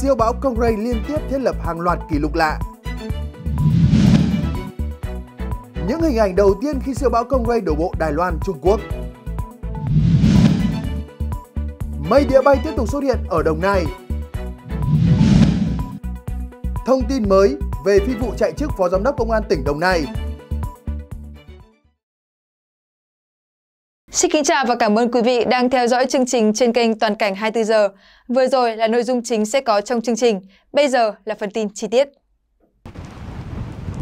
siêu bão Công Ray liên tiếp thiết lập hàng loạt kỷ lục lạ. Những hình ảnh đầu tiên khi siêu bão Công Ray đổ bộ Đài Loan, Trung Quốc. Mây địa bay tiếp tục xuất hiện ở Đồng Nai. Thông tin mới về phi vụ chạy chức Phó Giám đốc Công an tỉnh Đồng Nai Xin kính chào và cảm ơn quý vị đang theo dõi chương trình trên kênh Toàn cảnh 24 giờ. Vừa rồi là nội dung chính sẽ có trong chương trình, bây giờ là phần tin chi tiết.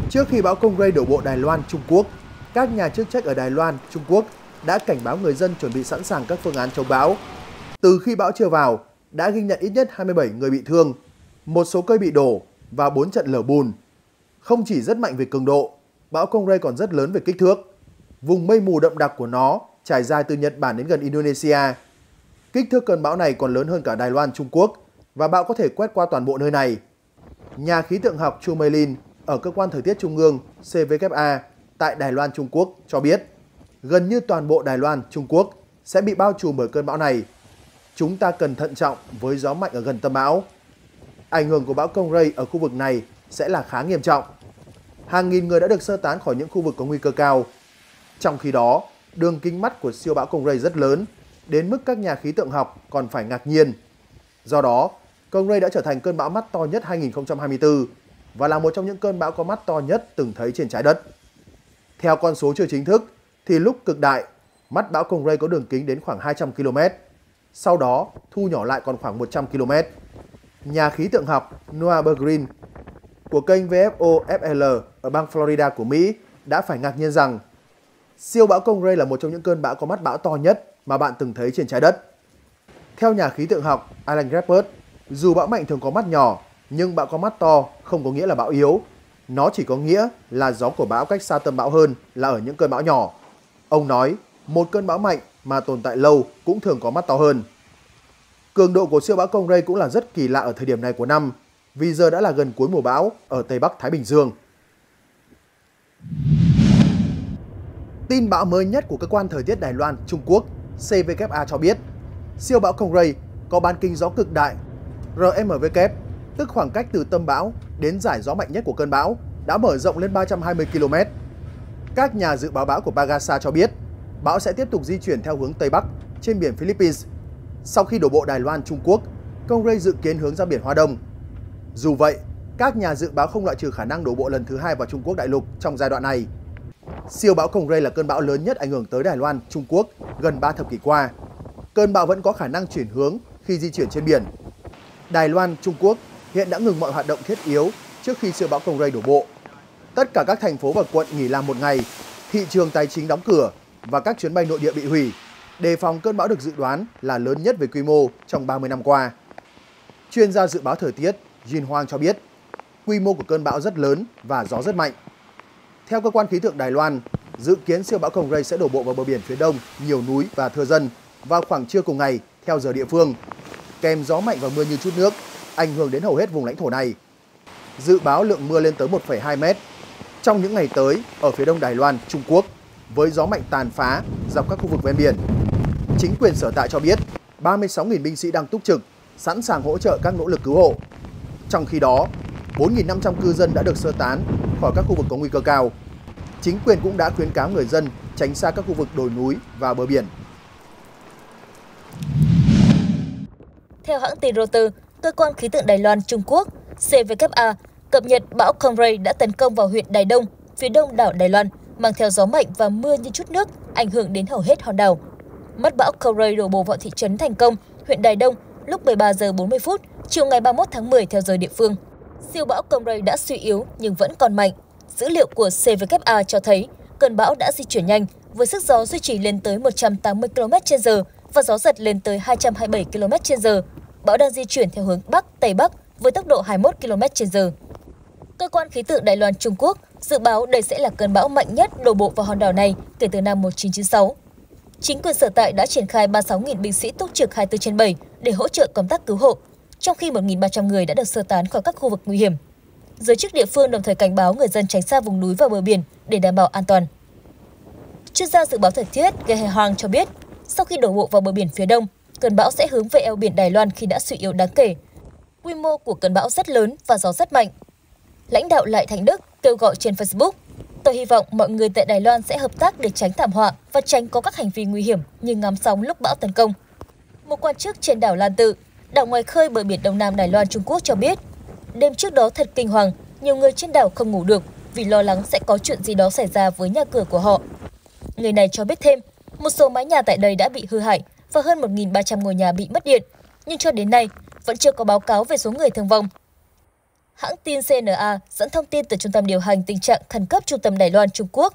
Trước khi bão Công Ray đổ bộ Đài Loan, Trung Quốc, các nhà chức trách ở Đài Loan, Trung Quốc đã cảnh báo người dân chuẩn bị sẵn sàng các phương án chống bão. Từ khi bão chưa vào, đã ghi nhận ít nhất 27 người bị thương, một số cây bị đổ và 4 trận lở bùn. Không chỉ rất mạnh về cường độ, bão Công Ray còn rất lớn về kích thước. Vùng mây mù đậm đặc của nó trải dài từ Nhật Bản đến gần Indonesia. Kích thước cơn bão này còn lớn hơn cả Đài Loan, Trung Quốc và bão có thể quét qua toàn bộ nơi này. Nhà khí tượng học Chu Meilin ở cơ quan thời tiết trung ương CVKA tại Đài Loan, Trung Quốc cho biết gần như toàn bộ Đài Loan, Trung Quốc sẽ bị bao trùm bởi cơn bão này. Chúng ta cần thận trọng với gió mạnh ở gần tâm bão. Ảnh hưởng của bão Công Ray ở khu vực này sẽ là khá nghiêm trọng. Hàng nghìn người đã được sơ tán khỏi những khu vực có nguy cơ cao. Trong khi đó, đường kính mắt của siêu bão Công Congray rất lớn, đến mức các nhà khí tượng học còn phải ngạc nhiên. Do đó, Công Congray đã trở thành cơn bão mắt to nhất 2024 và là một trong những cơn bão có mắt to nhất từng thấy trên trái đất. Theo con số chưa chính thức, thì lúc cực đại, mắt bão Công Congray có đường kính đến khoảng 200 km, sau đó thu nhỏ lại còn khoảng 100 km. Nhà khí tượng học Noah Bergreen của kênh VFO FL ở bang Florida của Mỹ đã phải ngạc nhiên rằng Siêu bão Công Ray là một trong những cơn bão có mắt bão to nhất mà bạn từng thấy trên trái đất. Theo nhà khí tượng học Alan Shepard, dù bão mạnh thường có mắt nhỏ, nhưng bão có mắt to không có nghĩa là bão yếu. Nó chỉ có nghĩa là gió của bão cách xa tâm bão hơn là ở những cơn bão nhỏ. Ông nói, một cơn bão mạnh mà tồn tại lâu cũng thường có mắt to hơn. Cường độ của siêu bão Công Ray cũng là rất kỳ lạ ở thời điểm này của năm, vì giờ đã là gần cuối mùa bão ở Tây Bắc Thái Bình Dương. Tin bão mới nhất của cơ quan thời tiết Đài Loan, Trung Quốc CVKA cho biết, siêu bão Kong Ray có bán kính gió cực đại RMW, tức khoảng cách từ tâm bão đến giải gió mạnh nhất của cơn bão, đã mở rộng lên 320 km. Các nhà dự báo bão của Bagasa cho biết, bão sẽ tiếp tục di chuyển theo hướng Tây Bắc trên biển Philippines. Sau khi đổ bộ Đài Loan, Trung Quốc, Kong Ray dự kiến hướng ra biển Hoa Đông. Dù vậy, các nhà dự báo không loại trừ khả năng đổ bộ lần thứ hai vào Trung Quốc đại lục trong giai đoạn này. Siêu bão Cồng Rây là cơn bão lớn nhất ảnh hưởng tới Đài Loan, Trung Quốc gần 3 thập kỷ qua. Cơn bão vẫn có khả năng chuyển hướng khi di chuyển trên biển. Đài Loan, Trung Quốc hiện đã ngừng mọi hoạt động thiết yếu trước khi siêu bão Cồng Rây đổ bộ. Tất cả các thành phố và quận nghỉ làm một ngày, thị trường tài chính đóng cửa và các chuyến bay nội địa bị hủy, đề phòng cơn bão được dự đoán là lớn nhất về quy mô trong 30 năm qua. Chuyên gia dự báo thời tiết Jin Hoang cho biết, quy mô của cơn bão rất lớn và gió rất mạnh. Theo cơ quan khí tượng Đài Loan, dự kiến siêu bão Cồng Rây sẽ đổ bộ vào bờ biển phía đông, nhiều núi và thưa dân vào khoảng trưa cùng ngày theo giờ địa phương, kèm gió mạnh và mưa như chút nước, ảnh hưởng đến hầu hết vùng lãnh thổ này. Dự báo lượng mưa lên tới 1,2 mét. Trong những ngày tới, ở phía đông Đài Loan, Trung Quốc, với gió mạnh tàn phá dọc các khu vực ven biển. Chính quyền sở tại cho biết 36.000 binh sĩ đang túc trực, sẵn sàng hỗ trợ các nỗ lực cứu hộ. Trong khi đó, 4.500 cư dân đã được sơ tán khỏi các khu vực có nguy cơ cao chính quyền cũng đã khuyến cáo người dân tránh xa các khu vực đồi núi và bờ biển. Theo hãng tin Reuters, cơ quan khí tượng Đài Loan Trung Quốc CVKA cập nhật bão Conray đã tấn công vào huyện Đài Đông, phía đông đảo Đài Loan, mang theo gió mạnh và mưa như chút nước, ảnh hưởng đến hầu hết hòn đảo. Mắt bão Conray đổ bộ vào thị trấn Thành Công, huyện Đài Đông lúc 13 giờ 40 phút chiều ngày 31 tháng 10 theo giờ địa phương. Siêu bão Conray đã suy yếu nhưng vẫn còn mạnh, Dữ liệu của CWA cho thấy cơn bão đã di chuyển nhanh, với sức gió duy trì lên tới 180 km/h và gió giật lên tới 227 km/h. Bão đang di chuyển theo hướng Bắc Tây Bắc với tốc độ 21 km/h. Cơ quan khí tượng Đài Loan Trung Quốc dự báo đây sẽ là cơn bão mạnh nhất đổ bộ vào hòn đảo này kể từ năm 1996. Chính quyền sở tại đã triển khai 36.000 binh sĩ túc trực 24 trên 7 để hỗ trợ công tác cứu hộ, trong khi 1.300 người đã được sơ tán khỏi các khu vực nguy hiểm giới chức địa phương đồng thời cảnh báo người dân tránh xa vùng núi và bờ biển để đảm bảo an toàn. Chuyên gia dự báo thời tiết Gehe Hoàng cho biết, sau khi đổ bộ vào bờ biển phía đông, cơn bão sẽ hướng về eo biển Đài Loan khi đã suy yếu đáng kể. Quy mô của cơn bão rất lớn và gió rất mạnh. Lãnh đạo Lại Thành Đức kêu gọi trên Facebook, tôi hy vọng mọi người tại Đài Loan sẽ hợp tác để tránh thảm họa và tránh có các hành vi nguy hiểm như ngắm sóng lúc bão tấn công. Một quan chức trên đảo Lan Tự, đảo ngoài khơi bờ biển Đông Nam Đài Loan Trung Quốc cho biết Đêm trước đó thật kinh hoàng, nhiều người trên đảo không ngủ được vì lo lắng sẽ có chuyện gì đó xảy ra với nhà cửa của họ. Người này cho biết thêm, một số mái nhà tại đây đã bị hư hại và hơn 1.300 ngôi nhà bị mất điện, nhưng cho đến nay vẫn chưa có báo cáo về số người thương vong. Hãng tin CNA dẫn thông tin từ Trung tâm điều hành tình trạng khẩn cấp Trung tâm Đài Loan Trung Quốc,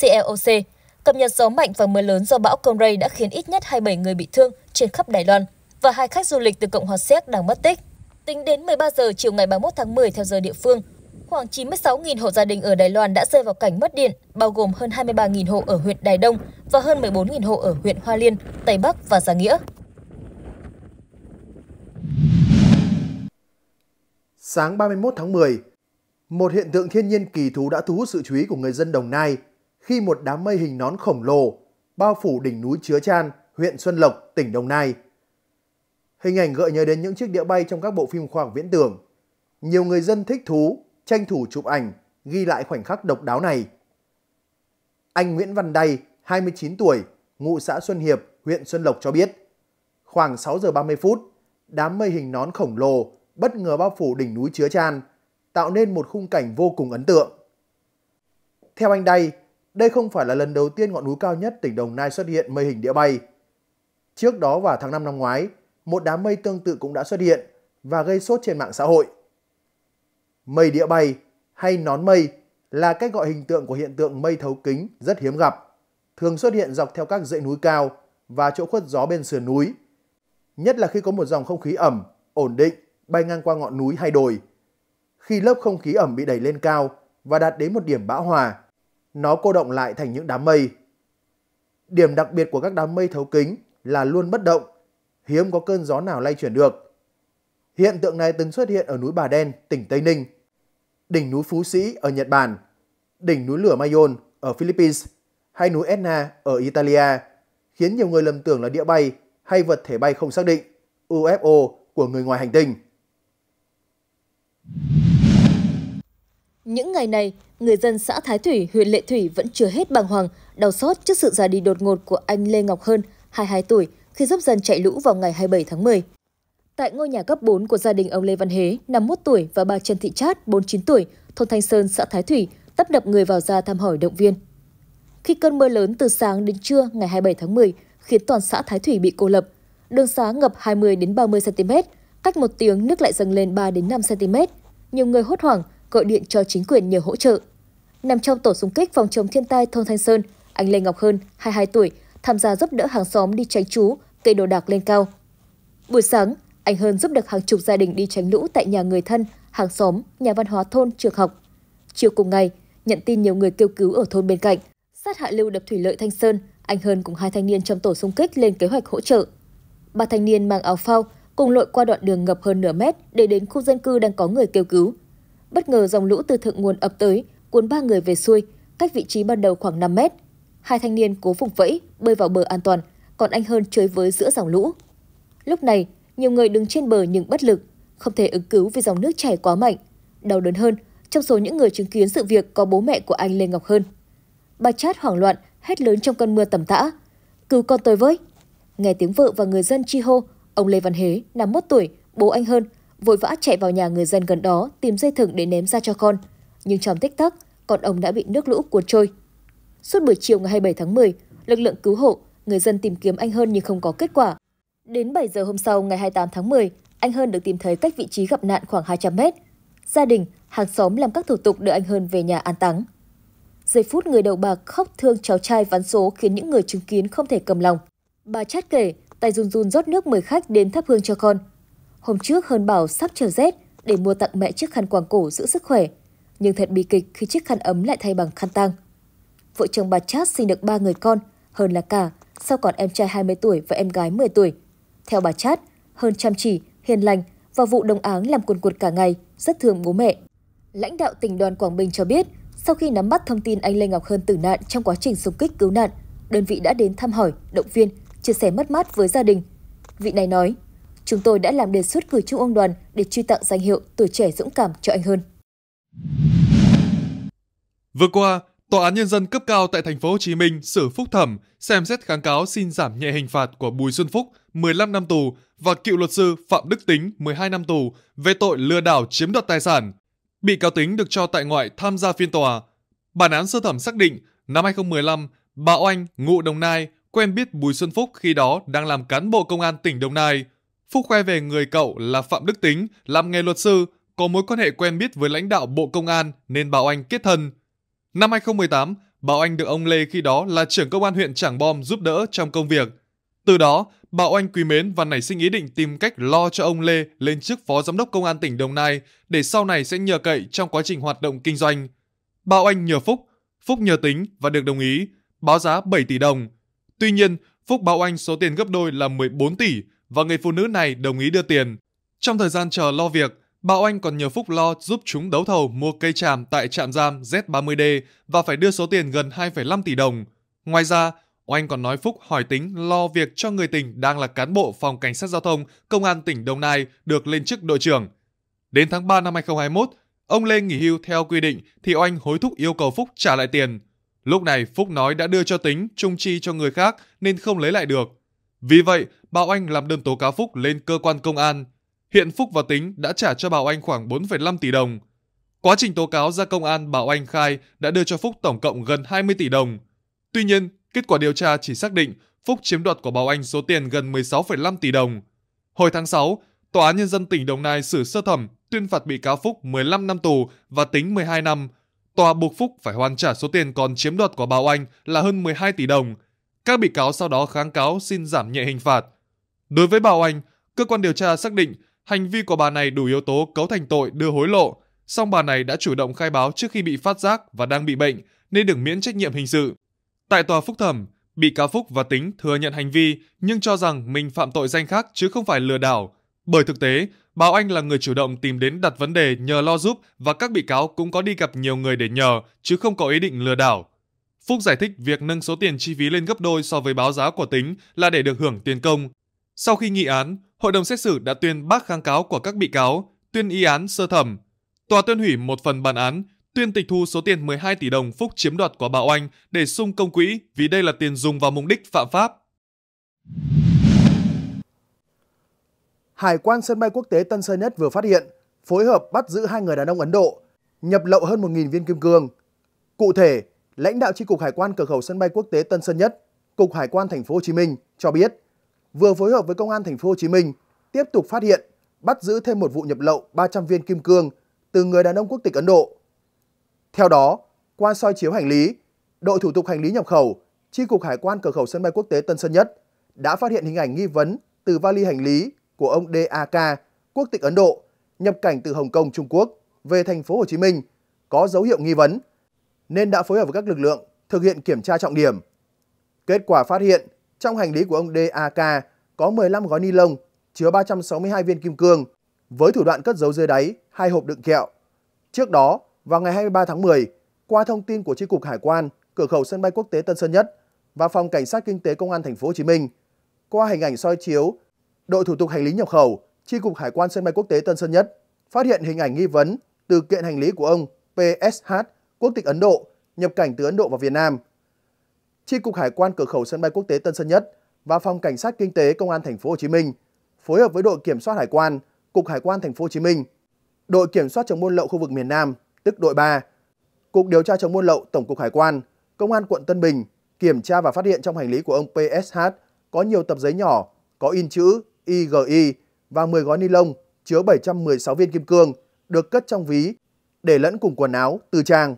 CLOC, cập nhật gió mạnh và mưa lớn do bão Conray đã khiến ít nhất 27 người bị thương trên khắp Đài Loan và hai khách du lịch từ Cộng hòa Séc đang mất tích. Tính đến 13 giờ chiều ngày 31 tháng 10 theo giờ địa phương, khoảng 96.000 hộ gia đình ở Đài Loan đã rơi vào cảnh mất điện, bao gồm hơn 23.000 hộ ở huyện Đài Đông và hơn 14.000 hộ ở huyện Hoa Liên, Tây Bắc và Gia Nghĩa. Sáng 31 tháng 10, một hiện tượng thiên nhiên kỳ thú đã thu hút sự chú ý của người dân Đồng Nai khi một đám mây hình nón khổng lồ bao phủ đỉnh núi Chứa Chan, huyện Xuân Lộc, tỉnh Đồng Nai. Hình ảnh gợi nhớ đến những chiếc đĩa bay trong các bộ phim khoa học viễn tưởng. Nhiều người dân thích thú, tranh thủ chụp ảnh, ghi lại khoảnh khắc độc đáo này. Anh Nguyễn Văn Đay, 29 tuổi, ngụ xã Xuân Hiệp, huyện Xuân Lộc cho biết, khoảng 6 giờ 30 phút, đám mây hình nón khổng lồ bất ngờ bao phủ đỉnh núi Chứa Chan, tạo nên một khung cảnh vô cùng ấn tượng. Theo anh Đay, đây không phải là lần đầu tiên ngọn núi cao nhất tỉnh Đồng Nai xuất hiện mây hình đĩa bay. Trước đó vào tháng 5 năm ngoái, một đám mây tương tự cũng đã xuất hiện và gây sốt trên mạng xã hội. Mây địa bay hay nón mây là cách gọi hình tượng của hiện tượng mây thấu kính rất hiếm gặp, thường xuất hiện dọc theo các dãy núi cao và chỗ khuất gió bên sườn núi, nhất là khi có một dòng không khí ẩm, ổn định bay ngang qua ngọn núi hay đồi. Khi lớp không khí ẩm bị đẩy lên cao và đạt đến một điểm bão hòa, nó cô động lại thành những đám mây. Điểm đặc biệt của các đám mây thấu kính là luôn bất động hiếm có cơn gió nào lay chuyển được. Hiện tượng này từng xuất hiện ở núi Bà Đen, tỉnh Tây Ninh, đỉnh núi Phú Sĩ ở Nhật Bản, đỉnh núi lửa Mayon ở Philippines hay núi Etna ở Italia, khiến nhiều người lầm tưởng là đĩa bay hay vật thể bay không xác định, UFO của người ngoài hành tinh. Những ngày này, người dân xã Thái Thủy, huyện Lệ Thủy vẫn chưa hết bàng hoàng, đau xót trước sự ra đi đột ngột của anh Lê Ngọc Hơn, 22 tuổi, khi dốc dần chạy lũ vào ngày 27 tháng 10. Tại ngôi nhà cấp 4 của gia đình ông Lê Văn Hế, 51 tuổi và bà Trần Thị Chát, 49 tuổi, thôn Thanh Sơn, xã Thái Thủy, tấp đập người vào ra thăm hỏi động viên. Khi cơn mưa lớn từ sáng đến trưa ngày 27 tháng 10 khiến toàn xã Thái Thủy bị cô lập, đường xá ngập 20 đến 30 cm, cách một tiếng nước lại dâng lên 3 đến 5 cm. Nhiều người hốt hoảng gọi điện cho chính quyền nhờ hỗ trợ. Nằm trong tổ xung kích phòng chống thiên tai thôn Thanh Sơn, anh Lê Ngọc Hơn, 22 tuổi, tham gia giúp đỡ hàng xóm đi tránh trú, cây đồ đạc lên cao. Buổi sáng, anh Hơn giúp được hàng chục gia đình đi tránh lũ tại nhà người thân, hàng xóm, nhà văn hóa thôn, trường học. Chiều cùng ngày, nhận tin nhiều người kêu cứu ở thôn bên cạnh. Sát hạ lưu đập thủy lợi Thanh Sơn, anh Hơn cùng hai thanh niên trong tổ xung kích lên kế hoạch hỗ trợ. Ba thanh niên mang áo phao, cùng lội qua đoạn đường ngập hơn nửa mét để đến khu dân cư đang có người kêu cứu. Bất ngờ dòng lũ từ thượng nguồn ập tới, cuốn ba người về xuôi, cách vị trí ban đầu khoảng 5 mét. Hai thanh niên cố vùng vẫy, bơi vào bờ an toàn, còn anh hơn chơi với giữa dòng lũ. Lúc này, nhiều người đứng trên bờ nhưng bất lực, không thể ứng cứu vì dòng nước chảy quá mạnh. Đau đớn hơn, trong số những người chứng kiến sự việc có bố mẹ của anh Lê Ngọc Hơn. Bà chát hoảng loạn, hét lớn trong cơn mưa tầm tã. Cứu con tôi với! Nghe tiếng vợ và người dân chi hô, ông Lê Văn Hế, 51 tuổi, bố anh Hơn, vội vã chạy vào nhà người dân gần đó tìm dây thừng để ném ra cho con. Nhưng trong tích tắc, con ông đã bị nước lũ cuốn trôi. Suốt buổi chiều ngày 27 tháng 10, lực lượng cứu hộ, người dân tìm kiếm anh Hơn nhưng không có kết quả. Đến 7 giờ hôm sau ngày 28 tháng 10, anh Hơn được tìm thấy cách vị trí gặp nạn khoảng 200 mét. Gia đình, hàng xóm làm các thủ tục đưa anh Hơn về nhà an táng. Giây phút người đầu bạc khóc thương cháu trai ván số khiến những người chứng kiến không thể cầm lòng. Bà chát kể, tay run run rót nước mời khách đến thắp hương cho con. Hôm trước Hơn bảo sắp trời rét để mua tặng mẹ chiếc khăn quàng cổ giữ sức khỏe. Nhưng thật bi kịch khi chiếc khăn ấm lại thay bằng khăn tang vợ chồng bà Chat sinh được ba người con, hơn là cả, sau còn em trai 20 tuổi và em gái 10 tuổi. Theo bà Chat, hơn chăm chỉ, hiền lành và vụ đồng áng làm cuồn cuột cả ngày, rất thương bố mẹ. Lãnh đạo tỉnh đoàn Quảng Bình cho biết, sau khi nắm bắt thông tin anh Lê Ngọc Hơn tử nạn trong quá trình xung kích cứu nạn, đơn vị đã đến thăm hỏi, động viên, chia sẻ mất mát với gia đình. Vị này nói, chúng tôi đã làm đề xuất gửi Trung ương đoàn để truy tặng danh hiệu tuổi trẻ dũng cảm cho anh Hơn. Vừa qua, Tòa án nhân dân cấp cao tại thành phố Hồ Chí Minh xử phúc thẩm xem xét kháng cáo xin giảm nhẹ hình phạt của Bùi Xuân Phúc 15 năm tù và cựu luật sư Phạm Đức Tính 12 năm tù về tội lừa đảo chiếm đoạt tài sản. Bị cáo Tính được cho tại ngoại tham gia phiên tòa. Bản án sơ thẩm xác định năm 2015, bà Oanh, ngụ Đồng Nai, quen biết Bùi Xuân Phúc khi đó đang làm cán bộ công an tỉnh Đồng Nai. Phúc khoe về người cậu là Phạm Đức Tính, làm nghề luật sư, có mối quan hệ quen biết với lãnh đạo Bộ Công an nên bà Oanh kết thân – Năm 2018, Bảo Anh được ông Lê khi đó là trưởng công an huyện Trảng Bom giúp đỡ trong công việc. Từ đó, Bảo Anh quý mến và nảy sinh ý định tìm cách lo cho ông Lê lên chức phó giám đốc công an tỉnh Đồng Nai để sau này sẽ nhờ cậy trong quá trình hoạt động kinh doanh. Bảo Anh nhờ Phúc, Phúc nhờ tính và được đồng ý, báo giá 7 tỷ đồng. Tuy nhiên, Phúc báo anh số tiền gấp đôi là 14 tỷ và người phụ nữ này đồng ý đưa tiền. Trong thời gian chờ lo việc, Bảo Anh còn nhờ Phúc lo giúp chúng đấu thầu mua cây tràm tại trạm giam Z30D và phải đưa số tiền gần 2,5 tỷ đồng. Ngoài ra, Oanh còn nói Phúc hỏi tính lo việc cho người tình đang là cán bộ phòng cảnh sát giao thông công an tỉnh Đồng Nai được lên chức đội trưởng. Đến tháng 3 năm 2021, ông Lê nghỉ hưu theo quy định thì Oanh hối thúc yêu cầu Phúc trả lại tiền. Lúc này Phúc nói đã đưa cho tính trung chi cho người khác nên không lấy lại được. Vì vậy, Bảo Oanh làm đơn tố cáo Phúc lên cơ quan công an. Hiện Phúc và Tính đã trả cho Bảo Anh khoảng 4,5 tỷ đồng. Quá trình tố cáo ra công an, Bảo Anh khai đã đưa cho Phúc tổng cộng gần 20 tỷ đồng. Tuy nhiên, kết quả điều tra chỉ xác định Phúc chiếm đoạt của Bảo Anh số tiền gần 16,5 tỷ đồng. Hồi tháng 6, Tòa án Nhân dân tỉnh Đồng Nai xử sơ thẩm tuyên phạt bị cáo Phúc 15 năm tù và tính 12 năm. Tòa buộc Phúc phải hoàn trả số tiền còn chiếm đoạt của Bảo Anh là hơn 12 tỷ đồng. Các bị cáo sau đó kháng cáo xin giảm nhẹ hình phạt. Đối với Bảo Anh, cơ quan điều tra xác định hành vi của bà này đủ yếu tố cấu thành tội đưa hối lộ, song bà này đã chủ động khai báo trước khi bị phát giác và đang bị bệnh nên được miễn trách nhiệm hình sự. Tại tòa phúc thẩm, bị cáo Phúc và Tính thừa nhận hành vi nhưng cho rằng mình phạm tội danh khác chứ không phải lừa đảo. Bởi thực tế, Báo Anh là người chủ động tìm đến đặt vấn đề nhờ lo giúp và các bị cáo cũng có đi gặp nhiều người để nhờ chứ không có ý định lừa đảo. Phúc giải thích việc nâng số tiền chi phí lên gấp đôi so với báo giá của Tính là để được hưởng tiền công, sau khi nghị án, hội đồng xét xử đã tuyên bác kháng cáo của các bị cáo, tuyên y án sơ thẩm. Tòa tuyên hủy một phần bản án, tuyên tịch thu số tiền 12 tỷ đồng Phúc chiếm đoạt của bà Oanh để sung công quỹ vì đây là tiền dùng vào mục đích phạm pháp. Hải quan sân bay quốc tế Tân Sơn Nhất vừa phát hiện, phối hợp bắt giữ hai người đàn ông Ấn Độ, nhập lậu hơn 1.000 viên kim cương. Cụ thể, lãnh đạo tri cục hải quan cửa khẩu sân bay quốc tế Tân Sơn Nhất, cục hải quan thành phố Hồ Chí Minh cho biết, vừa phối hợp với Công an thành phố Hồ Chí Minh tiếp tục phát hiện, bắt giữ thêm một vụ nhập lậu 300 viên kim cương từ người đàn ông quốc tịch Ấn Độ. Theo đó, qua soi chiếu hành lý, đội thủ tục hành lý nhập khẩu, chi cục hải quan cửa khẩu sân bay quốc tế Tân Sơn Nhất đã phát hiện hình ảnh nghi vấn từ vali hành lý của ông DAK, quốc tịch Ấn Độ, nhập cảnh từ Hồng Kông, Trung Quốc về thành phố Hồ Chí Minh có dấu hiệu nghi vấn nên đã phối hợp với các lực lượng thực hiện kiểm tra trọng điểm. Kết quả phát hiện trong hành lý của ông DAK có 15 gói ni lông chứa 362 viên kim cương với thủ đoạn cất giấu dưới đáy hai hộp đựng kẹo. Trước đó, vào ngày 23 tháng 10, qua thông tin của Chi cục Hải quan, cửa khẩu sân bay quốc tế Tân Sơn Nhất và phòng cảnh sát kinh tế công an thành phố Hồ Chí Minh, qua hình ảnh soi chiếu, đội thủ tục hành lý nhập khẩu, Chi cục Hải quan sân bay quốc tế Tân Sơn Nhất phát hiện hình ảnh nghi vấn từ kiện hành lý của ông PSH, quốc tịch Ấn Độ, nhập cảnh từ Ấn Độ vào Việt Nam – Chi cục Hải quan cửa khẩu sân bay quốc tế Tân Sơn Nhất và phòng cảnh sát kinh tế công an thành phố Hồ Chí Minh phối hợp với đội kiểm soát hải quan, cục hải quan thành phố Hồ Chí Minh, đội kiểm soát chống buôn lậu khu vực miền Nam, tức đội 3, cục điều tra chống buôn lậu Tổng cục Hải quan, công an quận Tân Bình kiểm tra và phát hiện trong hành lý của ông PSH có nhiều tập giấy nhỏ có in chữ IGI và 10 gói ni lông chứa 716 viên kim cương được cất trong ví để lẫn cùng quần áo, từ trang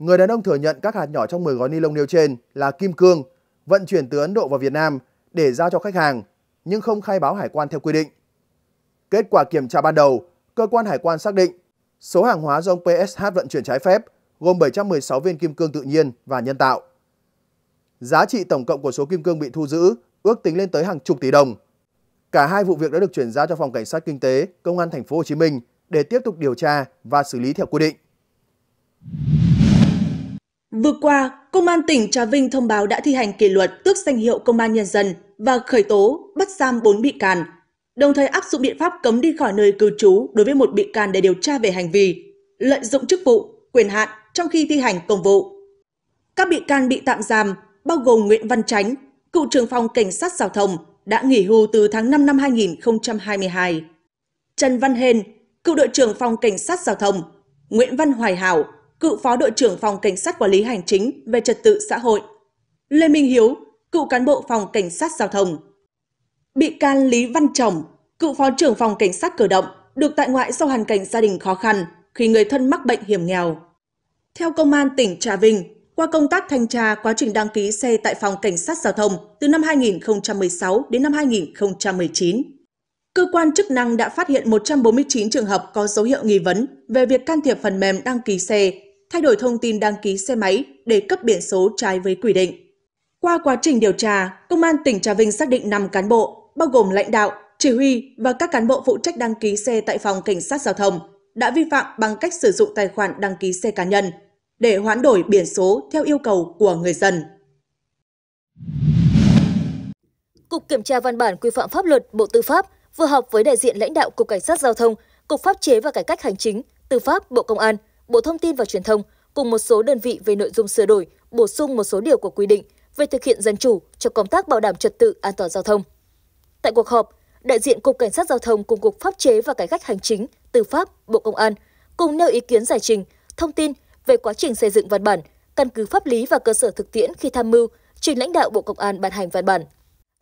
người đàn ông thừa nhận các hạt nhỏ trong 10 gói ni lông nêu trên là kim cương vận chuyển từ Ấn Độ vào Việt Nam để giao cho khách hàng nhưng không khai báo hải quan theo quy định. Kết quả kiểm tra ban đầu, cơ quan hải quan xác định số hàng hóa do ông PSH vận chuyển trái phép gồm 716 viên kim cương tự nhiên và nhân tạo. Giá trị tổng cộng của số kim cương bị thu giữ ước tính lên tới hàng chục tỷ đồng. Cả hai vụ việc đã được chuyển giao cho phòng cảnh sát kinh tế, công an thành phố Hồ Chí Minh để tiếp tục điều tra và xử lý theo quy định. Vừa qua, Công an tỉnh Trà Vinh thông báo đã thi hành kỷ luật tước danh hiệu Công an Nhân dân và khởi tố, bắt giam 4 bị can, đồng thời áp dụng biện pháp cấm đi khỏi nơi cư trú đối với một bị can để điều tra về hành vi lợi dụng chức vụ, quyền hạn trong khi thi hành công vụ. Các bị can bị tạm giam bao gồm Nguyễn Văn Chánh, cựu trưởng phòng cảnh sát giao thông đã nghỉ hưu từ tháng 5 năm 2022. Trần Văn Hên, cựu đội trưởng phòng cảnh sát giao thông, Nguyễn Văn Hoài Hảo, cựu phó đội trưởng phòng cảnh sát quản lý hành chính về trật tự xã hội. Lê Minh Hiếu, cựu cán bộ phòng cảnh sát giao thông. Bị can Lý Văn Trọng, cựu phó trưởng phòng cảnh sát cơ động, được tại ngoại sau hoàn cảnh gia đình khó khăn khi người thân mắc bệnh hiểm nghèo. Theo công an tỉnh Trà Vinh, qua công tác thanh tra quá trình đăng ký xe tại phòng cảnh sát giao thông từ năm 2016 đến năm 2019, cơ quan chức năng đã phát hiện 149 trường hợp có dấu hiệu nghi vấn về việc can thiệp phần mềm đăng ký xe thay đổi thông tin đăng ký xe máy để cấp biển số trái với quy định. Qua quá trình điều tra, Công an tỉnh Trà Vinh xác định 5 cán bộ, bao gồm lãnh đạo, chỉ huy và các cán bộ phụ trách đăng ký xe tại phòng cảnh sát giao thông đã vi phạm bằng cách sử dụng tài khoản đăng ký xe cá nhân để hoán đổi biển số theo yêu cầu của người dân. Cục kiểm tra văn bản quy phạm pháp luật Bộ Tư pháp vừa họp với đại diện lãnh đạo Cục Cảnh sát Giao thông, Cục Pháp chế và Cải cách Hành chính, Tư pháp Bộ Công an – Bộ Thông tin và Truyền thông cùng một số đơn vị về nội dung sửa đổi, bổ sung một số điều của quy định về thực hiện dân chủ cho công tác bảo đảm trật tự an toàn giao thông. Tại cuộc họp, đại diện Cục Cảnh sát Giao thông cùng Cục Pháp chế và Cải cách Hành chính, Tư pháp, Bộ Công an cùng nêu ý kiến giải trình, thông tin về quá trình xây dựng văn bản, căn cứ pháp lý và cơ sở thực tiễn khi tham mưu trình lãnh đạo Bộ Công an ban hành văn bản.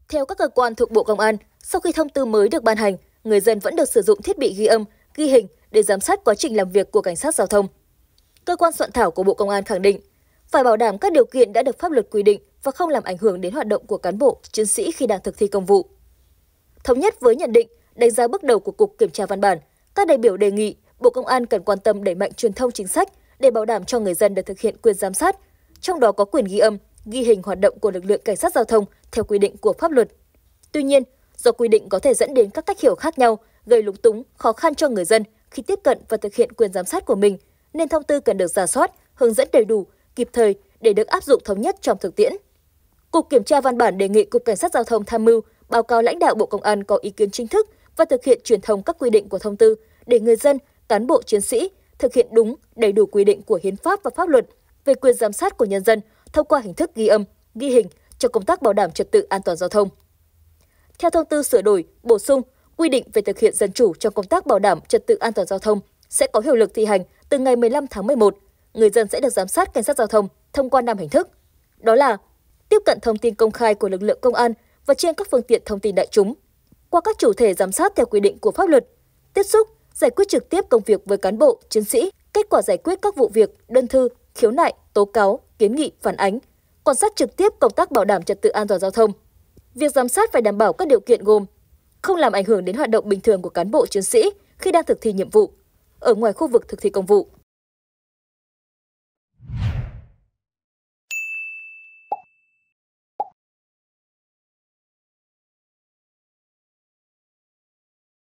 Theo các cơ quan thuộc Bộ Công an, sau khi thông tư mới được ban hành, người dân vẫn được sử dụng thiết bị ghi âm ghi hình để giám sát quá trình làm việc của cảnh sát giao thông. Cơ quan soạn thảo của Bộ Công an khẳng định, phải bảo đảm các điều kiện đã được pháp luật quy định và không làm ảnh hưởng đến hoạt động của cán bộ, chiến sĩ khi đang thực thi công vụ. Thống nhất với nhận định, đánh giá bước đầu của Cục Kiểm tra Văn bản, các đại biểu đề nghị Bộ Công an cần quan tâm đẩy mạnh truyền thông chính sách để bảo đảm cho người dân được thực hiện quyền giám sát, trong đó có quyền ghi âm, ghi hình hoạt động của lực lượng cảnh sát giao thông theo quy định của pháp luật. Tuy nhiên, do quy định có thể dẫn đến các cách hiểu khác nhau gây lúng túng, khó khăn cho người dân khi tiếp cận và thực hiện quyền giám sát của mình, nên thông tư cần được giả soát, hướng dẫn đầy đủ, kịp thời để được áp dụng thống nhất trong thực tiễn. Cục kiểm tra văn bản đề nghị Cục Cảnh sát Giao thông tham mưu báo cáo lãnh đạo Bộ Công an có ý kiến chính thức và thực hiện truyền thông các quy định của thông tư để người dân, cán bộ chiến sĩ thực hiện đúng, đầy đủ quy định của hiến pháp và pháp luật về quyền giám sát của nhân dân thông qua hình thức ghi âm, ghi hình cho công tác bảo đảm trật tự an toàn giao thông. Theo thông tư sửa đổi, bổ sung, quy định về thực hiện dân chủ trong công tác bảo đảm trật tự an toàn giao thông sẽ có hiệu lực thi hành từ ngày 15 tháng 11. Người dân sẽ được giám sát cảnh sát giao thông thông qua năm hình thức. Đó là tiếp cận thông tin công khai của lực lượng công an và trên các phương tiện thông tin đại chúng, qua các chủ thể giám sát theo quy định của pháp luật, tiếp xúc, giải quyết trực tiếp công việc với cán bộ, chiến sĩ, kết quả giải quyết các vụ việc, đơn thư, khiếu nại, tố cáo, kiến nghị, phản ánh, quan sát trực tiếp công tác bảo đảm trật tự an toàn giao thông. Việc giám sát phải đảm bảo các điều kiện gồm không làm ảnh hưởng đến hoạt động bình thường của cán bộ chiến sĩ khi đang thực thi nhiệm vụ ở ngoài khu vực thực thi công vụ.